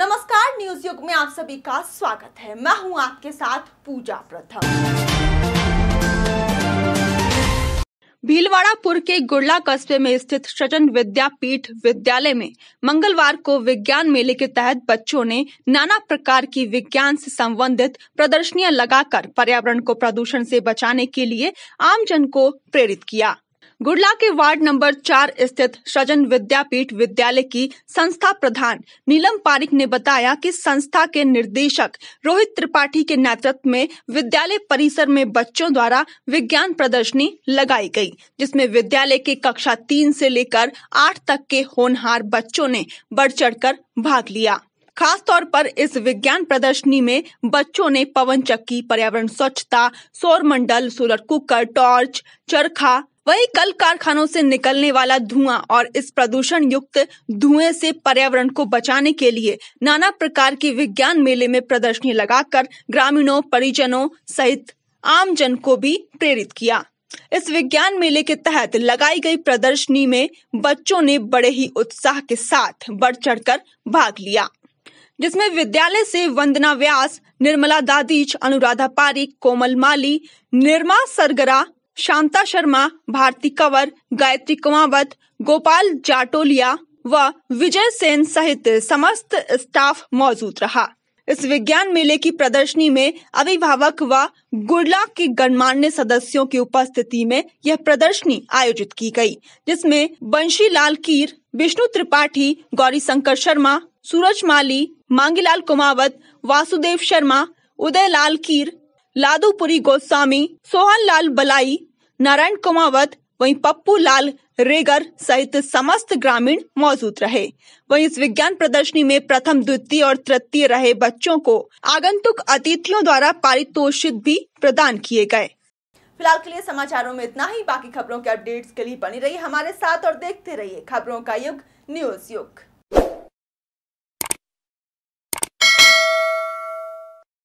नमस्कार न्यूज युग में आप सभी का स्वागत है मैं हूं आपके साथ पूजा प्रथम भीलवाड़ापुर के गुड़ला कस्बे में स्थित सजन विद्यापीठ विद्यालय में मंगलवार को विज्ञान मेले के तहत बच्चों ने नाना प्रकार की विज्ञान से संबंधित प्रदर्शनियां लगाकर पर्यावरण को प्रदूषण से बचाने के लिए आमजन को प्रेरित किया गुड़ला के वार्ड नंबर चार स्थित सजन विद्यापीठ विद्यालय की संस्था प्रधान नीलम पारिक ने बताया कि संस्था के निर्देशक रोहित त्रिपाठी के नेतृत्व में विद्यालय परिसर में बच्चों द्वारा विज्ञान प्रदर्शनी लगाई गई जिसमें विद्यालय के कक्षा तीन से लेकर आठ तक के होनहार बच्चों ने बढ़ चढ़कर भाग लिया खास तौर पर इस विज्ञान प्रदर्शनी में बच्चों ने पवन चक्की पर्यावरण स्वच्छता सौर मंडल सोलर कुकर टॉर्च चरखा वही कल कारखानों से निकलने वाला धुआं और इस प्रदूषण युक्त धुएं से पर्यावरण को बचाने के लिए नाना प्रकार के विज्ञान मेले में प्रदर्शनी लगाकर ग्रामीणों परिजनों सहित आमजन को भी प्रेरित किया इस विज्ञान मेले के तहत लगाई गई प्रदर्शनी में बच्चों ने बड़े ही उत्साह के साथ बढ़ चढ़कर भाग लिया जिसमें विद्यालय से वंदना व्यास निर्मला दादीच अनुराधा पारिक कोमल माली निर्मा सरगरा शांता शर्मा भारती कंवर गायत्री कुमावत गोपाल जाटोलिया व विजय सेन सहित समस्त स्टाफ मौजूद रहा इस विज्ञान मेले की प्रदर्शनी में अभिभावक व गुड़ला के गणमान्य सदस्यों की उपस्थिति में यह प्रदर्शनी आयोजित की गई, जिसमें बंशी लाल कीर विष्णु त्रिपाठी गौरी शंकर शर्मा सूरज माली मांगीलाल कुमावत वासुदेव शर्मा उदय लाल कीर लादूपुरी गोस्वामी सोहन लाल बलाई नारायण कुमावत वहीं पप्पू लाल रेगर सहित समस्त ग्रामीण मौजूद रहे वहीं इस विज्ञान प्रदर्शनी में प्रथम द्वितीय और तृतीय रहे बच्चों को आगंतुक अतिथियों द्वारा पारितोषित भी प्रदान किए गए फिलहाल के लिए समाचारों में इतना ही बाकी खबरों के अपडेट्स के लिए बनी रही हमारे साथ और देखते रहिए खबरों का युग न्यूज युग